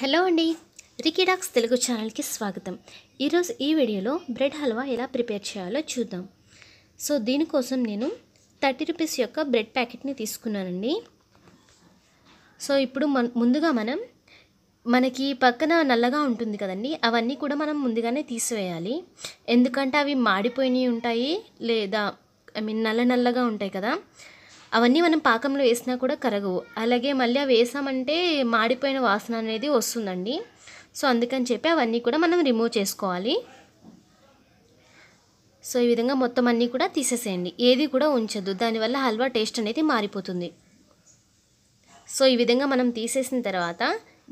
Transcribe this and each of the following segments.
hello అండి రికీడాక్స్ తెలుగు ఛానల్కి స్వాగతం ఈరోజు ఈ వీడియోలో బ్రెడ్ హల్వా ఎలా ప్రిపేర్ చేయాలో చూద్దాం సో దీనికోసం నేను థర్టీ రూపీస్ యొక్క బ్రెడ్ ప్యాకెట్ని తీసుకున్నానండి సో ఇప్పుడు ముందుగా మనం మనకి పక్కన నల్లగా ఉంటుంది కదండి అవన్నీ కూడా మనం ముందుగానే తీసివేయాలి ఎందుకంటే అవి మాడిపోయినవి ఉంటాయి లేదా ఐ మీన్ నల్ల నల్లగా ఉంటాయి కదా అవన్నీ మనం పాకంలో వేసినా కూడా కరగవు అలాగే మళ్ళీ అవి వేసామంటే మాడిపోయిన వాసన అనేది వస్తుందండి సో అందుకని చెప్పి అవన్నీ కూడా మనం రిమూవ్ చేసుకోవాలి సో ఈ విధంగా మొత్తం అన్నీ కూడా తీసేసేయండి ఏది కూడా ఉంచద్దు దానివల్ల హల్వా టేస్ట్ అనేది మారిపోతుంది సో ఈ విధంగా మనం తీసేసిన తర్వాత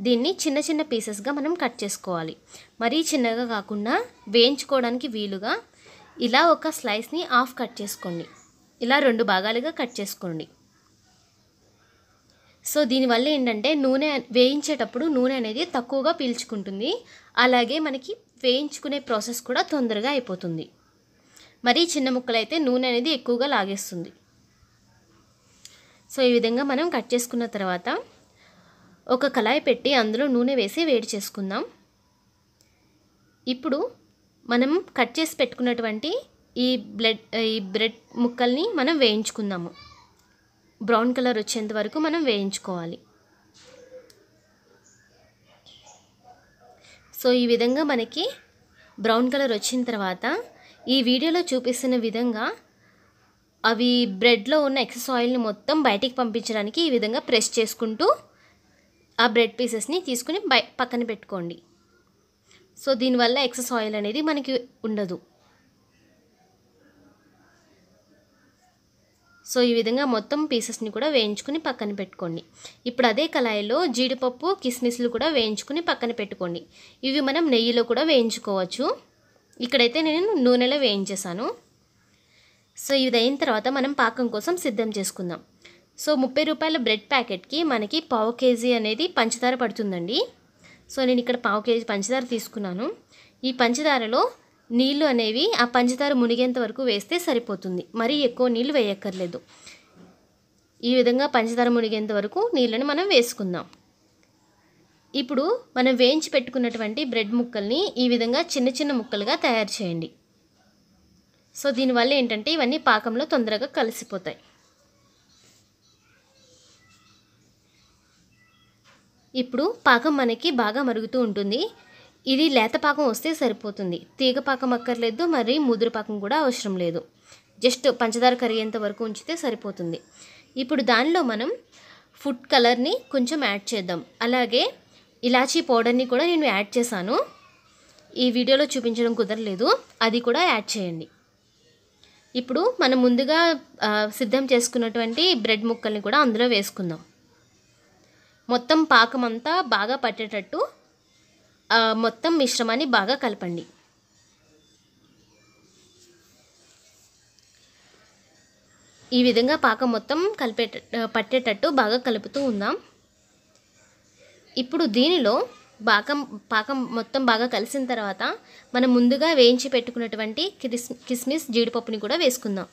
దీన్ని చిన్న చిన్న పీసెస్గా మనం కట్ చేసుకోవాలి మరీ చిన్నగా కాకుండా వేయించుకోవడానికి వీలుగా ఇలా ఒక స్లైస్ని ఆఫ్ కట్ చేసుకోండి ఇలా రెండు భాగాలుగా కట్ చేసుకోండి సో దీనివల్ల ఏంటంటే నూనె వేయించేటప్పుడు నూనె అనేది తక్కువగా పీల్చుకుంటుంది అలాగే మనకి వేయించుకునే ప్రాసెస్ కూడా తొందరగా అయిపోతుంది మరి చిన్న ముక్కలైతే నూనె అనేది ఎక్కువగా లాగేస్తుంది సో ఈ విధంగా మనం కట్ చేసుకున్న తర్వాత ఒక కళాయి పెట్టి అందులో నూనె వేసి వేడి చేసుకుందాం ఇప్పుడు మనం కట్ చేసి పెట్టుకున్నటువంటి ఈ బ్లెడ్ ఈ బ్రెడ్ ముక్కల్ని మనం వేయించుకుందాము బ్రౌన్ కలర్ వచ్చేంత వరకు మనం వేయించుకోవాలి సో ఈ విధంగా మనకి బ్రౌన్ కలర్ వచ్చిన తర్వాత ఈ వీడియోలో చూపిస్తున్న విధంగా అవి బ్రెడ్లో ఉన్న ఎక్సెస్ ఆయిల్ని మొత్తం బయటికి పంపించడానికి ఈ విధంగా ప్రెస్ చేసుకుంటూ ఆ బ్రెడ్ పీసెస్ని తీసుకుని బై పక్కన పెట్టుకోండి సో దీనివల్ల ఎక్సెస్ ఆయిల్ అనేది మనకి ఉండదు సో ఈ విధంగా మొత్తం పీసెస్ని కూడా వేయించుకుని పక్కన పెట్టుకోండి ఇప్పుడు అదే కళాయిలో జీడిపప్పు కిస్మిస్లు కూడా వేయించుకుని పక్కన పెట్టుకోండి ఇవి మనం నెయ్యిలో కూడా వేయించుకోవచ్చు ఇక్కడైతే నేను నూనెలో వేయించేసాను సో ఇది అయిన తర్వాత మనం పాకం కోసం సిద్ధం చేసుకుందాం సో ముప్పై రూపాయల బ్రెడ్ ప్యాకెట్కి మనకి పావు కేజీ అనేది పంచదార పడుతుందండి సో నేను ఇక్కడ పావు కేజీ పంచదార తీసుకున్నాను ఈ పంచదారలో నీళ్ళు అనేవి ఆ పంచదార మునిగేంత వరకు వేస్తే సరిపోతుంది మరీ ఎక్కువ నీళ్ళు వేయక్కర్లేదు ఈ విధంగా పంచదార మునిగేంత వరకు నీళ్ళని మనం వేసుకుందాం ఇప్పుడు మనం వేయించి పెట్టుకున్నటువంటి బ్రెడ్ ముక్కల్ని ఈ విధంగా చిన్న చిన్న ముక్కలుగా తయారు చేయండి సో దీనివల్ల ఏంటంటే ఇవన్నీ పాకంలో తొందరగా కలిసిపోతాయి ఇప్పుడు పాకం మనకి బాగా మరుగుతూ ఉంటుంది ఇది లేత పాకం వస్తే సరిపోతుంది తీగ పాకం అక్కర్లేదు మరి ముదురు పాకం కూడా అవసరం లేదు జస్ట్ పంచదార కరిగేంత వరకు ఉంచితే సరిపోతుంది ఇప్పుడు దానిలో మనం ఫుడ్ కలర్ని కొంచెం యాడ్ చేద్దాం అలాగే ఇలాచీ పౌడర్ని కూడా నేను యాడ్ చేశాను ఈ వీడియోలో చూపించడం కుదరలేదు అది కూడా యాడ్ చేయండి ఇప్పుడు మనం ముందుగా సిద్ధం చేసుకున్నటువంటి బ్రెడ్ ముక్కల్ని కూడా అందులో వేసుకుందాం మొత్తం పాకం అంతా బాగా పట్టేటట్టు మొత్తం మిశ్రమాన్ని బాగా కలపండి ఈ విధంగా పాకం మొత్తం కలిపే పట్టేటట్టు బాగా కలుపుతూ ఉందాం ఇప్పుడు దీనిలో పాకం పాకం మొత్తం బాగా కలిసిన తర్వాత మనం ముందుగా వేయించి పెట్టుకున్నటువంటి కిస్ కిస్మిస్ జీడిపప్పుని కూడా వేసుకుందాం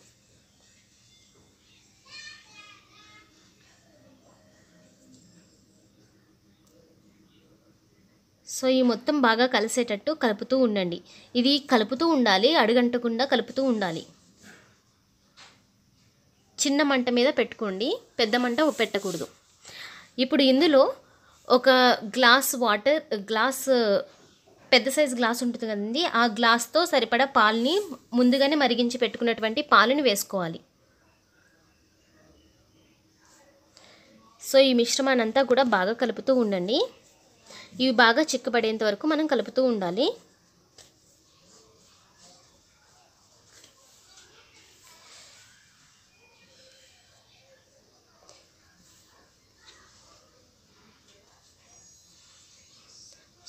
సో ఈ మొత్తం బాగా కలిసేటట్టు కలుపుతూ ఉండండి ఇది కలుపుతూ ఉండాలి అడుగంటకుండా కలుపుతూ ఉండాలి చిన్న మంట మీద పెట్టుకోండి పెద్ద మంట పెట్టకూడదు ఇప్పుడు ఇందులో ఒక గ్లాస్ వాటర్ గ్లాస్ పెద్ద సైజు గ్లాస్ ఉంటుంది కదండి ఆ గ్లాస్తో సరిపడా పాలని ముందుగానే మరిగించి పెట్టుకున్నటువంటి పాలను వేసుకోవాలి సో ఈ మిశ్రమానంతా కూడా బాగా కలుపుతూ ఉండండి ఇవి బాగా చిక్కబడేంత వరకు మనం కలుపుతూ ఉండాలి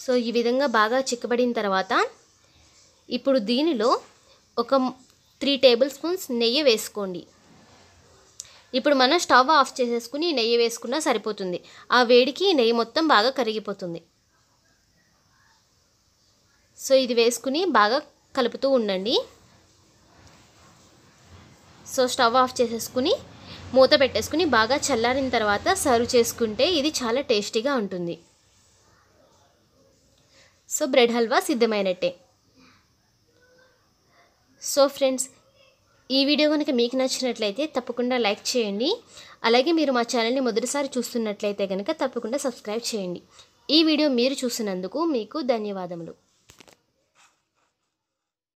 సో ఈ విధంగా బాగా చిక్కబడిన తర్వాత ఇప్పుడు దీనిలో ఒక త్రీ టేబుల్ స్పూన్స్ నెయ్యి వేసుకోండి ఇప్పుడు మనం స్టవ్ ఆఫ్ చేసేసుకుని నెయ్యి వేసుకున్నా సరిపోతుంది ఆ వేడికి నెయ్యి మొత్తం బాగా కరిగిపోతుంది సో ఇది వేసుకుని బాగా కలుపుతూ ఉండండి సో స్టవ్ ఆఫ్ చేసేసుకుని మూత పెట్టేసుకుని బాగా చల్లారిన తర్వాత సర్వ్ చేసుకుంటే ఇది చాలా టేస్టీగా ఉంటుంది సో బ్రెడ్ హల్వా సిద్ధమైనట్టే సో ఫ్రెండ్స్ ఈ వీడియో కనుక మీకు నచ్చినట్లయితే తప్పకుండా లైక్ చేయండి అలాగే మీరు మా ఛానల్ని మొదటిసారి చూస్తున్నట్లయితే కనుక తప్పకుండా సబ్స్క్రైబ్ చేయండి ఈ వీడియో మీరు చూసినందుకు మీకు ధన్యవాదములు